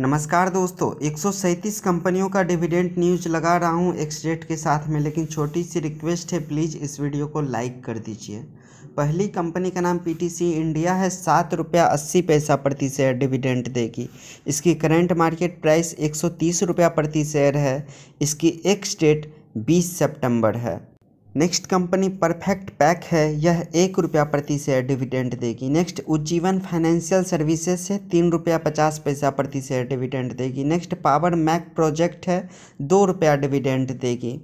नमस्कार दोस्तों एक कंपनियों का डिविडेंट न्यूज लगा रहा हूँ एक्सडेट के साथ में लेकिन छोटी सी रिक्वेस्ट है प्लीज़ इस वीडियो को लाइक कर दीजिए पहली कंपनी का नाम पीटीसी इंडिया है सात रुपया अस्सी पैसा प्रति शेयर डिविडेंट देगी इसकी करंट मार्केट प्राइस एक सौ तीस रुपया प्रति शेयर है इसकी एक्स डेट बीस सेप्टेम्बर है नेक्स्ट कंपनी परफेक्ट पैक है यह एक रुपया प्रति शेयर डिविडेंड देगी नेक्स्ट उज्जीवन फाइनेंशियल सर्विसेज है तीन रुपया पचास पैसा प्रति शेयर डिविडेंड देगी नेक्स्ट पावर मैक प्रोजेक्ट है दो रुपया डिविडेंड देगी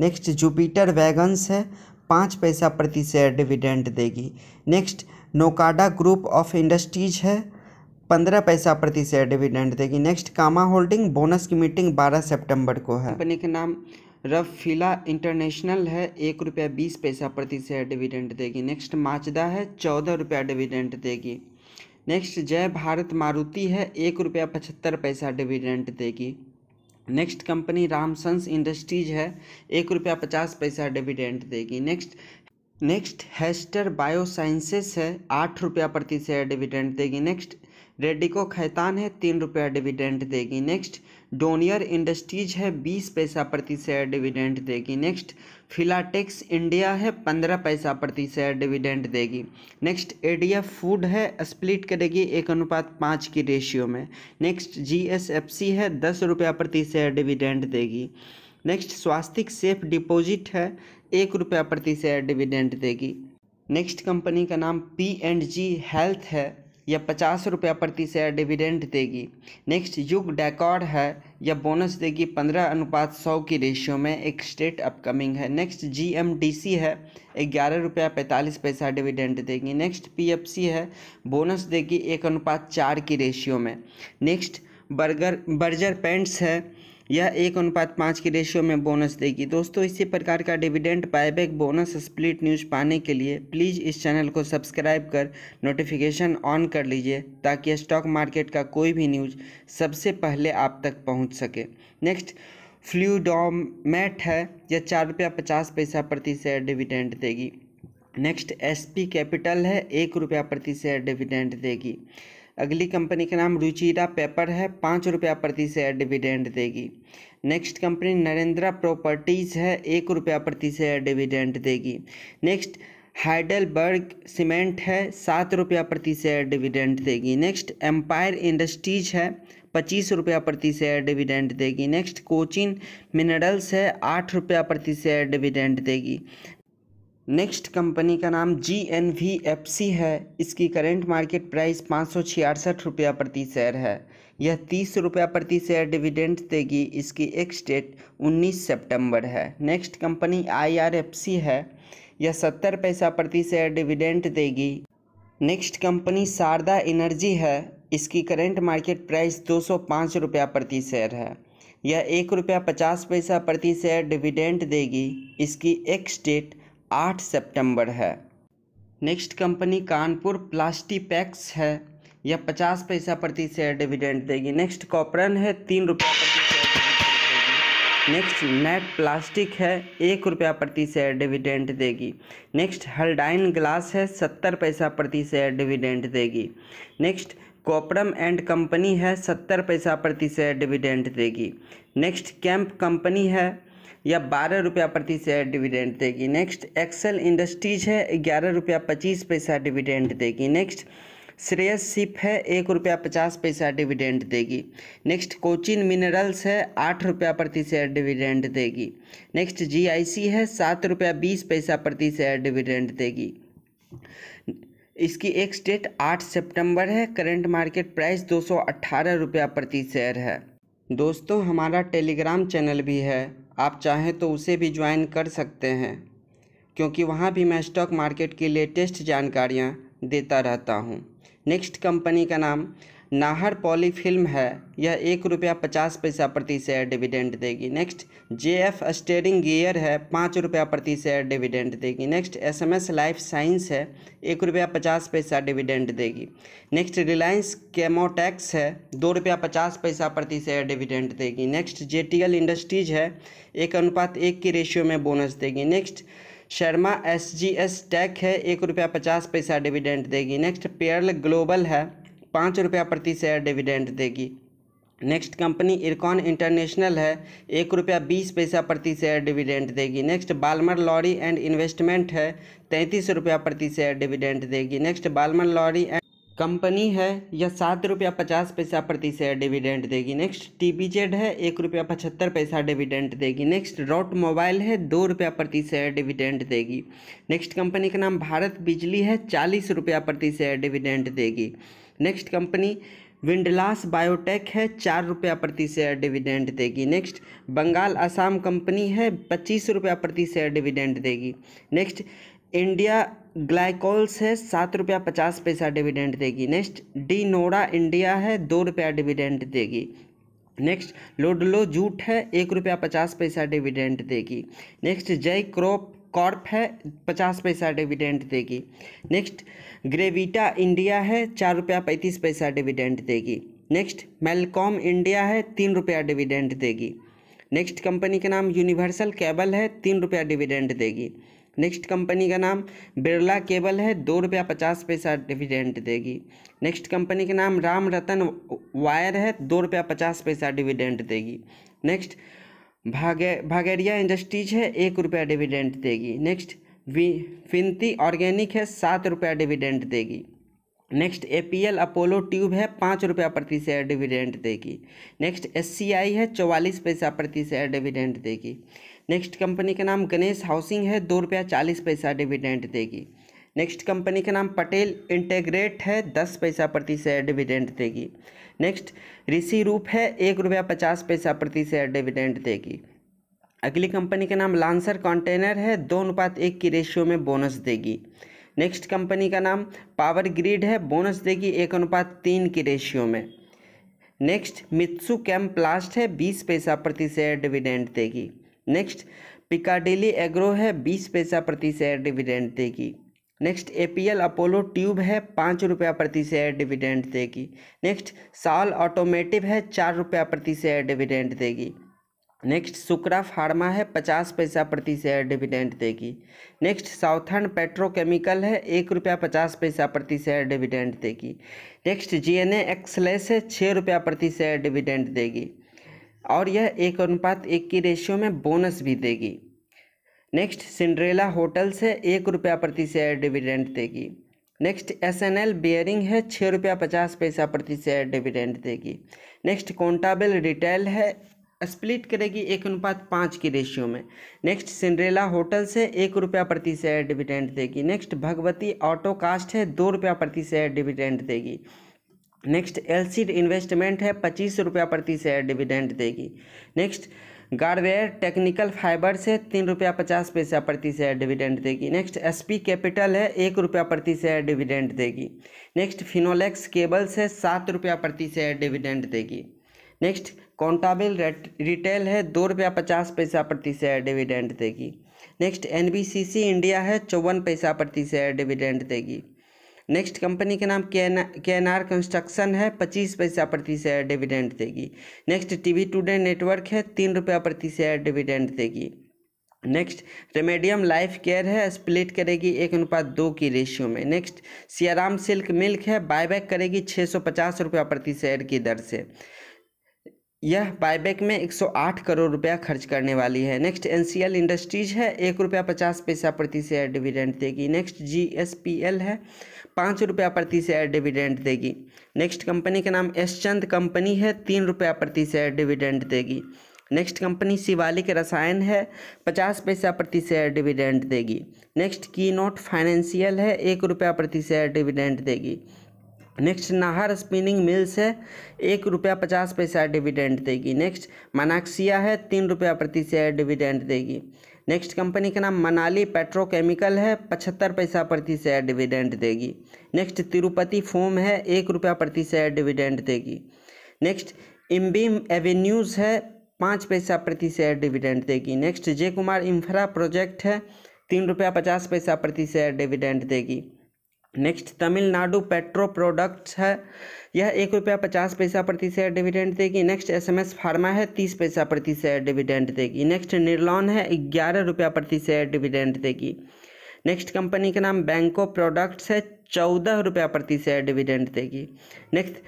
नेक्स्ट जुपिटर वैगन्स है पाँच पैसा प्रति शेयर डिविडेंड देगी नेक्स्ट नोकाडा ग्रुप ऑफ इंडस्ट्रीज है पंद्रह पैसा प्रति शेयर डिविडेंड देगी नेक्स्ट कामा होल्डिंग बोनस की मीटिंग बारह सेप्टेम्बर को है कंपनी के नाम रफिला इंटरनेशनल है एक रुपया बीस पैसा प्रति शेयर डिविडेंड देगी नेक्स्ट माचदा है चौदह रुपया डिविडेंड देगी नेक्स्ट जय भारत मारुति है एक रुपया पचहत्तर पैसा डिविडेंड देगी नेक्स्ट कंपनी रामसंस इंडस्ट्रीज है एक रुपया पचास पैसा डिविडेंड देगी नेक्स्ट नेक्स्ट हेस्टर बायोसाइंसेस है आठ रुपया प्रति शेयर डिविडेंड देगी नेक्स्ट रेडिको खैतान है तीन रुपया डिविडेंड देगी नेक्स्ट डोनियर इंडस्ट्रीज है बीस पैसा प्रति शेयर डिविडेंड देगी नेक्स्ट फिलाटेक्स इंडिया है पंद्रह पैसा प्रति शेयर डिविडेंड देगी नेक्स्ट एडीएफ फूड है स्प्लिट करेगी एक अनुपात पाँच की रेशियो में नेक्स्ट जीएसएफसी है दस रुपया प्रति शेयर डिविडेंड देगी नेक्स्ट स्वास्थिक सेफ डिपोजिट है एक रुपया प्रति शेयर डिविडेंड देगी नेक्स्ट कंपनी का नाम पी एंड जी हेल्थ है यह पचास रुपया प्रति शेयर डिविडेंड देगी नेक्स्ट युग डेकॉर्ड है यह बोनस देगी पंद्रह अनुपात सौ की रेशियो में एक स्टेट अपकमिंग है next G M D C है ग्यारह रुपया पैंतालीस पैसा डिविडेंड देगी नेक्स्ट पी एफ सी है बोनस देगी एक अनुपात चार की रेशियो में नेक्स्ट बर्गर बर्जर पेंट्स है यह एक अनुपात पाँच के रेशियो में बोनस देगी दोस्तों इसी प्रकार का dividend buyback bonus split news पाने के लिए प्लीज़ इस चैनल को सब्सक्राइब कर नोटिफिकेशन ऑन कर लीजिए ताकि स्टॉक मार्केट का कोई भी न्यूज सबसे पहले आप तक पहुँच सके नेक्स्ट फ्लूडोमेट है यह चार रुपया पचास पैसा प्रति शेयर डिविडेंड देगी नेक्स्ट एस कैपिटल है एक रुपया प्रति शेयर डिविडेंड देगी अगली कंपनी का नाम रुचिरा पेपर है पाँच रुपया प्रति शेयर डिविडेंड देगी नेक्स्ट कंपनी नरेंद्रा प्रॉपर्टीज़ है एक रुपया प्रति शेयर डिविडेंड देगी नेक्स्ट हाइडलबर्ग सीमेंट है सात रुपया प्रति शेयर डिविडेंड देगी नेक्स्ट एम्पायर इंडस्ट्रीज है पच्चीस रुपया प्रति शेयर डिविडेंड देगी नेक्स्ट कोचिन मिनरल्स है आठ रुपया प्रति शेयर डिविडेंड देगी नेक्स्ट कंपनी का नाम G N V F C है इसकी करेंट मार्केट प्राइस पाँच सौ छियासठ रुपया प्रति शेयर है यह तीस रुपया प्रति शेयर डिविडेंड देगी इसकी एक्स डेट उन्नीस सितंबर है next company I R F C है यह सत्तर पैसा प्रति शेयर डिविडेंड देगी नेक्स्ट कंपनी शारदा एनर्जी है इसकी करेंट मार्केट प्राइस दो सौ पाँच रुपया प्रति शेयर है यह एक रुपया पचास पैसा प्रति शेयर डिविडेंड देगी इसकी एक्स डेट आठ सितंबर है नेक्स्ट कंपनी कानपुर प्लास्टिपैक्स है यह पचास पैसा प्रति शेयर डिविडेंड देगी नेक्स्ट कॉपरन है तीन रुपया प्रति शेयर नेक्स्ट नेट प्लास्टिक है एक रुपया प्रति शेयर डिविडेंड देगी नेक्स्ट हल्डाइन ग्लास है सत्तर पैसा प्रति शेयर डिविडेंड देगी नेक्स्ट कॉपरम एंड कंपनी है सत्तर पैसा प्रति शेयर डिविडेंड देगी नेक्स्ट कैंप कंपनी है या बारह रुपया प्रति शेयर डिविडेंड देगी नेक्स्ट एक्सेल इंडस्ट्रीज है ग्यारह रुपया पच्चीस पैसा डिविडेंड देगी नेक्स्ट श्रेयस सिप है एक रुपया पचास पैसा डिविडेंड देगी नेक्स्ट कोचिन मिनरल्स है आठ रुपया प्रति शेयर डिविडेंड देगी नेक्स्ट जीआईसी है सात रुपया बीस पैसा प्रति शेयर डिविडेंड देगी इसकी एक स्टेट आठ सितंबर है करंट मार्केट प्राइस दो सौ अट्ठारह रुपया प्रति शेयर है दोस्तों हमारा टेलीग्राम चैनल भी है आप चाहें तो उसे भी ज्वाइन कर सकते हैं क्योंकि वहाँ भी मैं स्टॉक मार्केट की लेटेस्ट जानकारियाँ देता रहता हूँ नेक्स्ट कंपनी का नाम नाहर पॉली फिल्म है यह एक रुपया पचास पैसा प्रति शेयर डिविडेंड देगी next J F steering gear है पाँच रुपया प्रति शेयर डिविडेंड देगी next S M S life science है एक रुपया पचास पैसा डिविडेंड देगी नेक्स्ट रिलायंस केमोटैक्स है दो रुपया पचास पैसा प्रति शेयर डिविडेंड देगी next J T L industries है एक अनुपात एक की रेशियो में बोनस देगी next Sharma S G S tech है एक रुपया पचास पैसा डिविडेंड देगी नेक्स्ट पेयरल ग्लोबल है पाँच रुपया प्रति शेयर डिविडेंड देगी नेक्स्ट कंपनी इरकॉन इंटरनेशनल है एक रुपया बीस पैसा प्रति शेयर डिविडेंड देगी next Balmer Lawrie and investment है तैंतीस रुपया प्रति शेयर डिविडेंड देगी next Balmer Lawrie and company है यह सात रुपया पचास पैसा प्रति शेयर डिविडेंड देगी नेक्स्ट टीबीजेड है एक रुपया पचहत्तर पैसा डिविडेंड देगी नेक्स्ट रॉट मोबाइल है दो रुपया प्रति शेयर डिविडेंड देगी नेक्स्ट कंपनी का नाम भारत बिजली है चालीस रुपया प्रति शेयर डिविडेंड देगी नेक्स्ट कंपनी विंडलास बायोटेक है चार रुपया प्रति शेयर डिविडेंड देगी नेक्स्ट बंगाल असम कंपनी है पच्चीस रुपया प्रति शेयर डिविडेंड देगी नेक्स्ट इंडिया ग्लाइकोल्स है सात रुपया पचास पैसा डिविडेंड देगी नेक्स्ट डी नोरा इंडिया है दो रुपया डिविडेंड देगी नेक्स्ट लोडलो जूट है एक रुपया पचास पैसा डिविडेंड देगी नेक्स्ट जय क्रॉप कॉर्प है पचास पैसा डिविडेंड देगी नेक्स्ट ग्रेविटा इंडिया है चार रुपया पैंतीस पैसा डिविडेंड देगी नेक्स्ट मेलकॉम इंडिया है तीन रुपया डिविडेंड देगी नेक्स्ट कंपनी का नाम यूनिवर्सल केबल है तीन रुपया डिविडेंड देगी नेक्स्ट कंपनी का नाम बिरला केबल है दो रुपया पचास पैसा डिविडेंड देगी नेक्स्ट कंपनी का नाम राम रतन वायर है दो रुपया पचास पैसा डिविडेंड देगी नेक्स्ट भागे भागेरिया इंडस्ट्रीज है एक रुपया डिविडेंट देगी नेक्स्ट फिनती ऑर्गेनिक है सात रुपया डिविडेंट देगी नेक्स्ट एपीएल अपोलो ट्यूब है पाँच रुपया प्रति शेयर डिविडेंट देगी नेक्स्ट एससीआई है चौवालीस पैसा प्रति शेयर डिविडेंट देगी नेक्स्ट कंपनी का नाम गणेश हाउसिंग है दो रुपया चालीस पैसा डिविडेंट देगी नेक्स्ट कंपनी का नाम पटेल इंटेग्रेट है दस पैसा प्रति शेयर डिविडेंट देगी नेक्स्ट ऋषि रूप है एक रुपया पचास पैसा प्रति शेयर डिविडेंड देगी अगली कंपनी का नाम लांसर कंटेनर है दो अनुपात एक की रेशियो में बोनस देगी नेक्स्ट कंपनी का नाम पावर ग्रिड है बोनस देगी एक अनुपात तीन की रेशियो में नेक्स्ट मित्सु कैम प्लास्ट है बीस पैसा प्रति शेयर डिविडेंड देगी नेक्स्ट पिकाडिली एग्रो है बीस पैसा प्रति शेयर डिविडेंड देगी नेक्स्ट एपीएल अपोलो ट्यूब है पाँच रुपया प्रति शेयर डिविडेंड देगी नेक्स्ट साल ऑटोमेटिव है चार रुपया प्रति शेयर डिविडेंड देगी नेक्स्ट सुक्रा फार्मा है पचास पैसा प्रति शेयर डिविडेंड देगी नेक्स्ट साउथर्न पेट्रोकेमिकल है एक रुपया पचास पैसा प्रति शेयर डिविडेंड देगी नेक्स्ट जी एन एक्सलेस है छः रुपया प्रति शेयर डिविडेंड देगी और यह एक अनुपात एक की रेशियो में बोनस भी देगी नेक्स्ट सिंड्रेला होटल्स है एक रुपया प्रति शेयर डिविडेंड देगी next S N L bearing है छः रुपया पचास पैसा प्रति शेयर डिविडेंड देगी नेक्स्ट कॉन्टाबल रिटेल है स्प्लिट करेगी एक अनुपात पाँच की रेशियो में नेक्स्ट सिंड्रेला होटल से एक रुपया प्रति शेयर डिविडेंड देगी नेक्स्ट भगवती ऑटो कास्ट है दो रुपया प्रति शेयर डिविडेंड देगी नेक्स्ट एलसीड इन्वेस्टमेंट है पच्चीस रुपया प्रति शेयर डिविडेंड देगी नेक्स्ट गार्डवेयर टेक्निकल फाइबर से तीन रुपया पचास पैसा प्रति शेयर डिविडेंड देगी नेक्स्ट एसपी कैपिटल है एक रुपया प्रति शेयर डिविडेंड देगी नेक्स्ट फिनोलेक्स केबल से सात रुपया प्रति शेयर डिविडेंड देगी नेक्स्ट कॉन्टाबिल रिटेल है दो रुपया पचास पैसा प्रति शेयर डिविडेंड देगी नेक्स्ट एनबीसीसी इंडिया है चौवन पैसा प्रति शेयर डिविडेंड देगी नेक्स्ट कंपनी का नाम के एन आर कंस्ट्रक्शन है पच्चीस पैसा प्रति शेयर डिविडेंड देगी नेक्स्ट टीवी टुडे नेटवर्क है तीन रुपया प्रति शेयर डिविडेंड देगी नेक्स्ट रेमेडियम लाइफ केयर है स्प्लिट करेगी एक अनुपात दो की रेशियो में नेक्स्ट सियाराम सिल्क मिल्क है बायबैक करेगी छः सौ पचास रुपया प्रति शेयर की दर से यह बायबैक में 108 करोड़ रुपया खर्च करने वाली है नेक्स्ट एनसीएल इंडस्ट्रीज है एक रुपया पचास पैसा प्रति शेयर डिविडेंड देगी नेक्स्ट जीएसपीएल है पाँच रुपया प्रति शेयर डिविडेंड देगी नेक्स्ट कंपनी का नाम एस चंद कंपनी है तीन रुपया प्रति शेयर डिविडेंड देगी नेक्स्ट कंपनी शिवालिक रसायन है पचास पैसा प्रति शेयर डिविडेंड देगी नेक्स्ट की नोट फाइनेंशियल है एक रुपया प्रति शेयर डिविडेंड देगी नेक्स्ट नाहर स्पिनिंग मिल्स है एक रुपया पचास पैसा डिविडेंड देगी नेक्स्ट मनाक्सिया है तीन रुपया प्रति शेयर डिविडेंड देगी नेक्स्ट कंपनी का नाम मनाली पेट्रोकेमिकल है पचहत्तर पैसा प्रति शेयर डिविडेंड देगी नेक्स्ट तिरुपति फोम है एक रुपया प्रति शेयर डिविडेंड देगी नेक्स्ट इम्बीम एवेन्यूज़ है पाँच पैसा प्रति शेयर डिविडेंड देगी नेक्स्ट जय कुमार इंफ्रा प्रोजेक्ट है तीन रुपया पचास पैसा प्रति शेयर डिविडेंड देगी नेक्स्ट तमिलनाडु पेट्रो प्रोडक्ट्स है यह एक रुपया पचास पैसा प्रति शेयर डिविडेंड देगी नेक्स्ट एसएमएस फार्मा है तीस पैसा प्रति शेयर डिविडेंड देगी नेक्स्ट निर्लॉन है ग्यारह रुपया प्रति शेयर डिविडेंड देगी नेक्स्ट कंपनी का नाम बैंको प्रोडक्ट्स है चौदह रुपया प्रति शेयर डिविडेंड देगी नेक्स्ट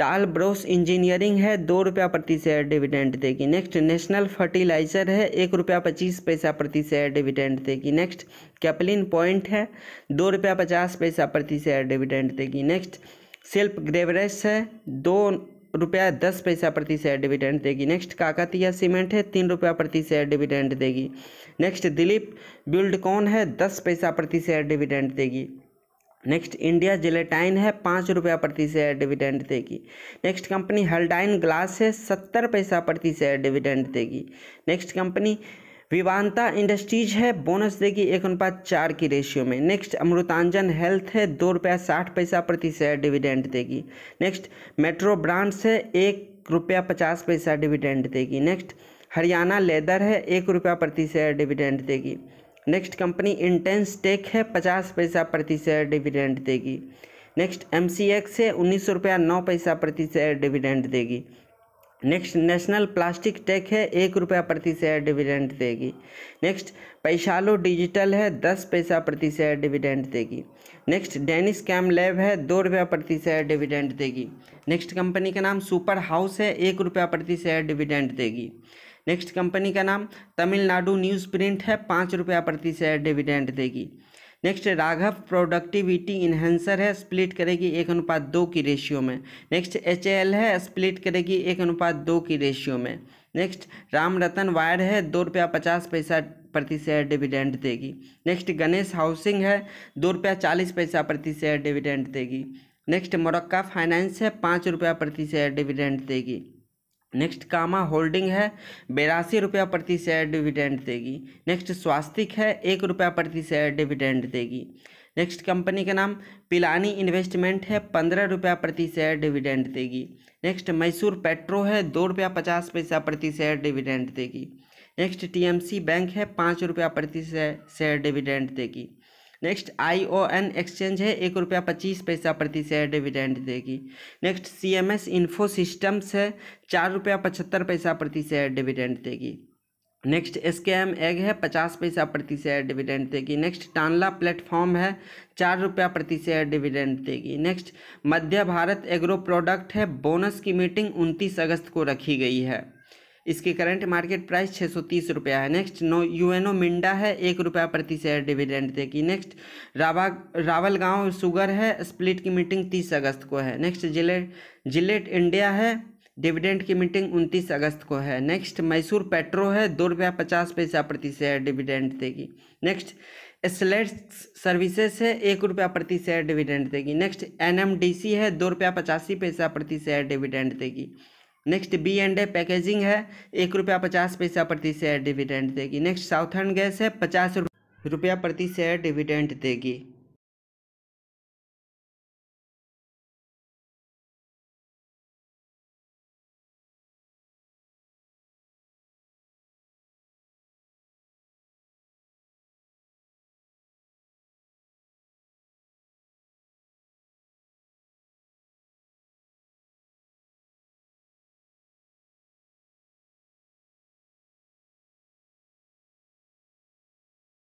टाल ब्रोस इंजीनियरिंग है दो रुपया प्रति शेयर डिविडेंड देगी नेक्स्ट नेशनल फर्टिलाइजर है एक रुपया पच्चीस पैसा प्रति शेयर डिविडेंड देगी नेक्स्ट कैपलिन पॉइंट है दो रुपया पचास पैसा प्रति शेयर डिविडेंड देगी नेक्स्ट सेल्फ ग्रेवरेस है दो रुपया दस पैसा प्रति शेयर डिविडेंड देगी नेक्स्ट काकतीय सीमेंट है तीन रुपया प्रति शेयर डिविडेंड देगी नेक्स्ट दिलीप बिल्डकॉन है दस पैसा प्रति शेयर डिविडेंड देगी नेक्स्ट इंडिया जिलेटाइन है पाँच रुपया प्रति शेयर डिविडेंड देगी नेक्स्ट कंपनी हल्डाइन ग्लास है सत्तर पैसा प्रति शेयर डिविडेंड देगी नेक्स्ट कंपनी विवानता इंडस्ट्रीज है बोनस देगी एक अनुपात चार की रेशियो में नेक्स्ट अमृतांजन हेल्थ है दो रुपया साठ पैसा प्रति शेयर डिविडेंड देगी नेक्स्ट मेट्रो ब्रांड्स है एक रुपया पचास पैसा डिविडेंड देगी नेक्स्ट हरियाणा लेदर है एक रुपया प्रति शेयर डिविडेंड देगी नेक्स्ट कंपनी इंटेंस टेक है पचास पैसा प्रति शेयर डिविडेंड देगी नेक्स्ट एम सी एक्स है उन्नीस सौ रुपया नौ पैसा प्रति शेयर डिविडेंड देगी नेक्स्ट नेशनल प्लास्टिक टेक है एक रुपया प्रति शेयर डिविडेंड देगी नेक्स्ट पैशालो डिजिटल है दस पैसा प्रति शेयर डिविडेंड देगी नेक्स्ट डेनिस कैम लैब है दो रुपया प्रति शेयर डिविडेंड देगी नेक्स्ट कंपनी का नाम सुपर हाउस है एक रुपया प्रति शेयर डिविडेंड देगी नेक्स्ट कंपनी का नाम तमिलनाडु न्यूज़ प्रिंट है पाँच रुपया प्रति शेयर डिविडेंड देगी नेक्स्ट राघव प्रोडक्टिविटी इन्हेंसर है स्प्लिट करेगी एक अनुपात दो की रेशियो में नेक्स्ट एच है स्प्लिट करेगी एक अनुपात दो की रेशियो में नेक्स्ट राम रतन वायर है दो रुपया पचास पैसा प्रति शेयर डिविडेंड देगी नेक्स्ट गणेश हाउसिंग है दो रुपया चालीस पैसा प्रति शेयर डिविडेंड देगी नेक्स्ट मोरक्का फाइनेंस है पाँच रुपया प्रति शेयर डिविडेंड देगी नेक्स्ट कामा होल्डिंग है बेरासी रुपया प्रति शेयर डिविडेंड देगी नेक्स्ट स्वास्तिक है एक रुपया प्रति शेयर डिविडेंड देगी नेक्स्ट कंपनी का नाम पिलानी इन्वेस्टमेंट है पंद्रह रुपया प्रति शेयर डिविडेंड देगी नेक्स्ट मैसूर पेट्रो है दो रुपया पचास पैसा प्रति शेयर डिविडेंड देगी नेक्स्ट टीएमसी बैंक है पाँच रुपया प्रति शेयर डिविडेंड देगी next I O N exchange है एक रुपया पच्चीस पैसा प्रति शेयर डिविडेंड देगी next C M S info systems है चार रुपया पचहत्तर पैसा प्रति शेयर डिविडेंड देगी next S K M egg है पचास पैसा प्रति शेयर डिविडेंड देगी नेक्स्ट टानला प्लेटफॉर्म है चार रुपया प्रति शेयर डिविडेंड देगी next Madhya Bharat agro product है बोनस की मीटिंग उनतीस अगस्त को रखी गई है इसकी करंट मार्केट प्राइस छः सौ तीस रुपया है नेक्स्ट नो यूएनओ मिंडा है एक रुपया प्रति शेयर डिविडेंड देगी नेक्स्ट रावा रावल गांव शुगर है स्प्लिट की मीटिंग तीस अगस्त को है नेक्स्ट जिले जिलेट इंडिया है डिविडेंड की मीटिंग उनतीस अगस्त को है नेक्स्ट मैसूर पेट्रो है दो रुपया पचास पैसा प्रति शेयर डिविडेंड देगी नेक्स्ट एसलेट सर्विसेज है एक रुपया प्रति शेयर डिविडेंड देगी नेक्स्ट एनएमडीसी है दो रुपया पचासी पैसा प्रति शेयर डिविडेंड देगी next B and A packaging है एक रुपया पचास पैसा प्रति शेयर डिविडेंड देगी नेक्स्ट साउथर्न गैस है पचास रुपया प्रति शेयर डिविडेंड देगी